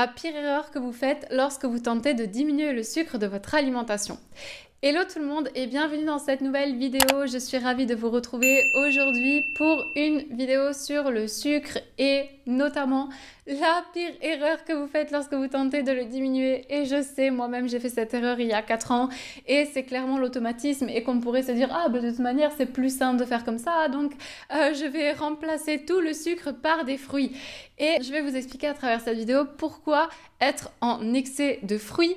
la pire erreur que vous faites lorsque vous tentez de diminuer le sucre de votre alimentation. Hello tout le monde et bienvenue dans cette nouvelle vidéo. Je suis ravie de vous retrouver aujourd'hui pour une vidéo sur le sucre et notamment la pire erreur que vous faites lorsque vous tentez de le diminuer. Et je sais, moi-même j'ai fait cette erreur il y a 4 ans et c'est clairement l'automatisme et qu'on pourrait se dire ah bah, de toute manière c'est plus simple de faire comme ça donc euh, je vais remplacer tout le sucre par des fruits. Et je vais vous expliquer à travers cette vidéo pourquoi être en excès de fruits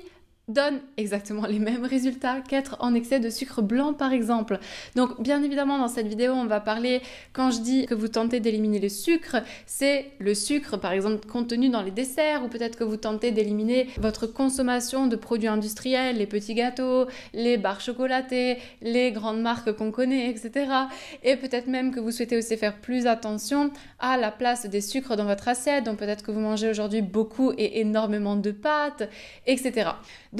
donne exactement les mêmes résultats qu'être en excès de sucre blanc par exemple. Donc bien évidemment dans cette vidéo on va parler quand je dis que vous tentez d'éliminer le sucre, c'est le sucre par exemple contenu dans les desserts ou peut-être que vous tentez d'éliminer votre consommation de produits industriels, les petits gâteaux, les barres chocolatées, les grandes marques qu'on connaît, etc. Et peut-être même que vous souhaitez aussi faire plus attention à la place des sucres dans votre assiette, donc peut-être que vous mangez aujourd'hui beaucoup et énormément de pâtes, etc.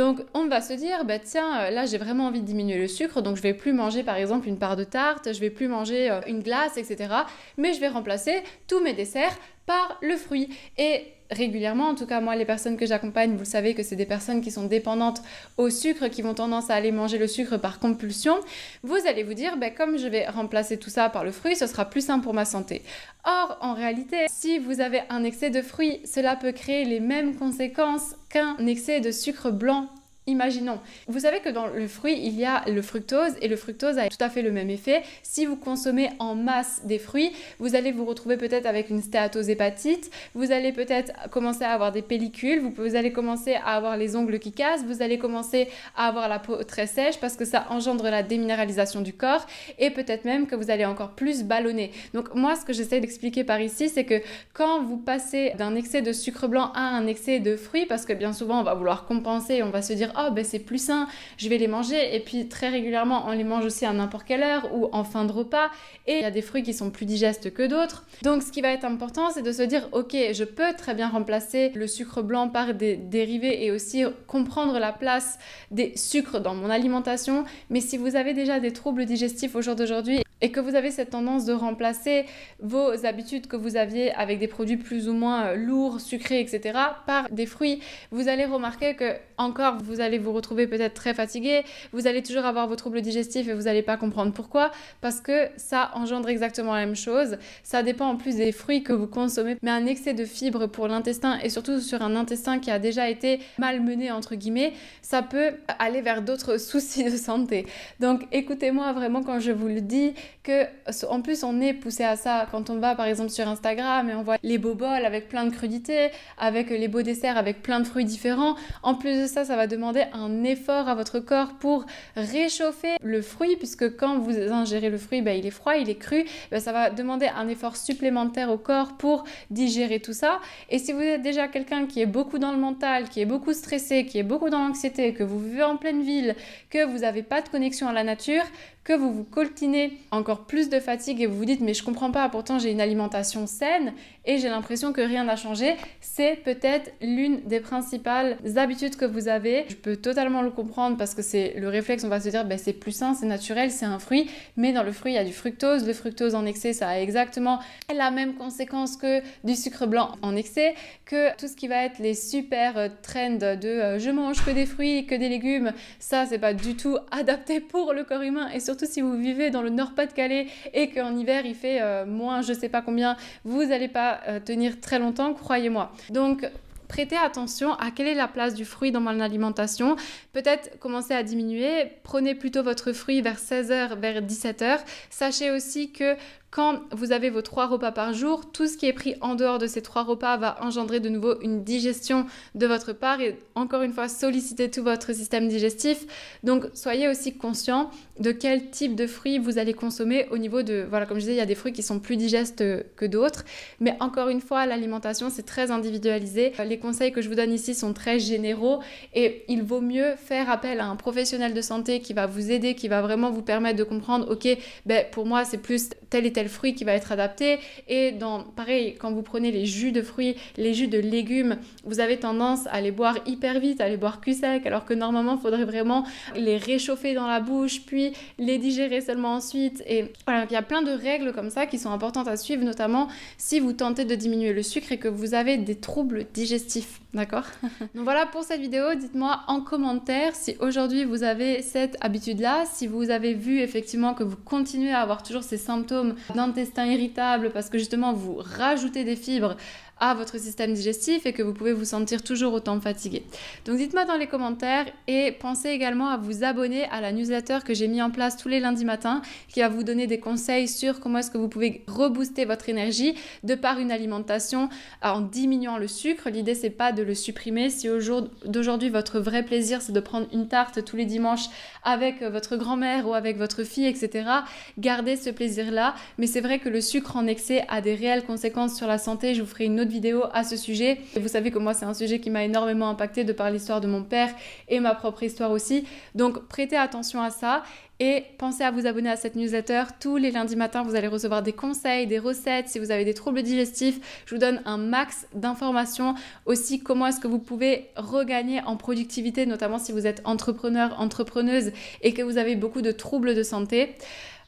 Donc on va se dire, bah tiens, euh, là j'ai vraiment envie de diminuer le sucre, donc je vais plus manger par exemple une part de tarte, je vais plus manger euh, une glace, etc. Mais je vais remplacer tous mes desserts par le fruit. Et régulièrement, en tout cas moi les personnes que j'accompagne, vous le savez que c'est des personnes qui sont dépendantes au sucre, qui vont tendance à aller manger le sucre par compulsion, vous allez vous dire, ben, comme je vais remplacer tout ça par le fruit, ce sera plus sain pour ma santé. Or, en réalité, si vous avez un excès de fruits, cela peut créer les mêmes conséquences qu'un excès de sucre blanc Imaginons, vous savez que dans le fruit, il y a le fructose et le fructose a tout à fait le même effet. Si vous consommez en masse des fruits, vous allez vous retrouver peut-être avec une stéatose hépatite vous allez peut-être commencer à avoir des pellicules, vous, allez commencer à avoir les ongles qui cassent, vous allez commencer à avoir la peau très sèche parce que ça engendre la déminéralisation du corps et peut-être même que vous allez encore plus ballonner. Donc moi, ce que j'essaie d'expliquer par ici, c'est que quand vous passez d'un excès de sucre blanc à un excès de fruits, parce que bien souvent on va vouloir compenser, on va se dire oh ben c'est plus sain, je vais les manger. Et puis très régulièrement, on les mange aussi à n'importe quelle heure ou en fin de repas. Et il y a des fruits qui sont plus digestes que d'autres. Donc ce qui va être important, c'est de se dire, ok, je peux très bien remplacer le sucre blanc par des dérivés et aussi comprendre la place des sucres dans mon alimentation. Mais si vous avez déjà des troubles digestifs au jour d'aujourd'hui, et que vous avez cette tendance de remplacer vos habitudes que vous aviez avec des produits plus ou moins euh, lourds, sucrés, etc. par des fruits, vous allez remarquer que encore vous allez vous retrouver peut-être très fatigué, vous allez toujours avoir vos troubles digestifs et vous n'allez pas comprendre pourquoi parce que ça engendre exactement la même chose. Ça dépend en plus des fruits que vous consommez, mais un excès de fibres pour l'intestin et surtout sur un intestin qui a déjà été malmené entre guillemets, ça peut aller vers d'autres soucis de santé. Donc écoutez-moi vraiment quand je vous le dis, que en plus on est poussé à ça quand on va par exemple sur Instagram et on voit les beaux bols avec plein de crudités, avec les beaux desserts avec plein de fruits différents. En plus de ça, ça va demander un effort à votre corps pour réchauffer le fruit puisque quand vous ingérez le fruit, ben, il est froid, il est cru, ben, ça va demander un effort supplémentaire au corps pour digérer tout ça. Et si vous êtes déjà quelqu'un qui est beaucoup dans le mental, qui est beaucoup stressé, qui est beaucoup dans l'anxiété, que vous vivez en pleine ville, que vous n'avez pas de connexion à la nature, que vous vous coltinez en encore plus de fatigue et vous vous dites mais je comprends pas, pourtant j'ai une alimentation saine et j'ai l'impression que rien n'a changé, c'est peut-être l'une des principales habitudes que vous avez. Je peux totalement le comprendre parce que c'est le réflexe, on va se dire ben, c'est plus sain, c'est naturel, c'est un fruit, mais dans le fruit il y a du fructose, le fructose en excès ça a exactement la même conséquence que du sucre blanc en excès, que tout ce qui va être les super euh, trends de euh, je mange que des fruits, que des légumes, ça c'est pas du tout adapté pour le corps humain et surtout si vous vivez dans le nord pas et qu'en hiver il fait euh, moins je sais pas combien, vous n'allez pas euh, tenir très longtemps, croyez-moi. Donc prêtez attention à quelle est la place du fruit dans mon alimentation. Peut-être commencer à diminuer. Prenez plutôt votre fruit vers 16h, vers 17h. Sachez aussi que quand vous avez vos trois repas par jour, tout ce qui est pris en dehors de ces trois repas va engendrer de nouveau une digestion de votre part et encore une fois solliciter tout votre système digestif. Donc soyez aussi conscient de quel type de fruits vous allez consommer au niveau de voilà comme je disais il y a des fruits qui sont plus digestes euh, que d'autres, mais encore une fois l'alimentation c'est très individualisé. Les conseils que je vous donne ici sont très généraux et il vaut mieux faire appel à un professionnel de santé qui va vous aider, qui va vraiment vous permettre de comprendre OK, ben pour moi c'est plus tel et tel fruit qui va être adapté. Et dans, pareil, quand vous prenez les jus de fruits, les jus de légumes, vous avez tendance à les boire hyper vite, à les boire cul sec, alors que normalement, il faudrait vraiment les réchauffer dans la bouche, puis les digérer seulement ensuite. Et voilà, il y a plein de règles comme ça qui sont importantes à suivre, notamment si vous tentez de diminuer le sucre et que vous avez des troubles digestifs. D'accord Donc voilà pour cette vidéo. Dites-moi en commentaire si aujourd'hui vous avez cette habitude-là, si vous avez vu effectivement que vous continuez à avoir toujours ces symptômes d'intestin irritable parce que justement vous rajoutez des fibres à votre système digestif et que vous pouvez vous sentir toujours autant fatigué. Donc dites-moi dans les commentaires et pensez également à vous abonner à la newsletter que j'ai mis en place tous les lundis matins qui va vous donner des conseils sur comment est-ce que vous pouvez rebooster votre énergie de par une alimentation euh, en diminuant le sucre. L'idée c'est pas de le supprimer. Si au jour d'aujourd'hui votre vrai plaisir c'est de prendre une tarte tous les dimanches avec euh, votre grand-mère ou avec votre fille, etc. Gardez ce plaisir là. Mais c'est vrai que le sucre en excès a des réelles conséquences sur la santé. Je vous ferai une autre vidéo à ce sujet. vous savez que moi, c'est un sujet qui m'a énormément impacté de par l'histoire de mon père et ma propre histoire aussi. Donc, prêtez attention à ça et pensez à vous abonner à cette newsletter. Tous les lundis matins, vous allez recevoir des conseils, des recettes. Si vous avez des troubles digestifs, je vous donne un max d'informations. Aussi, comment est-ce que vous pouvez regagner en productivité, notamment si vous êtes entrepreneur, entrepreneuse et que vous avez beaucoup de troubles de santé.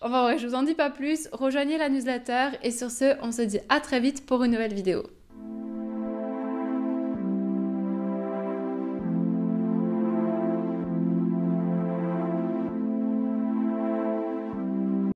Enfin, ouais, je vous en dis pas plus. Rejoignez la newsletter. Et sur ce, on se dit à très vite pour une nouvelle vidéo.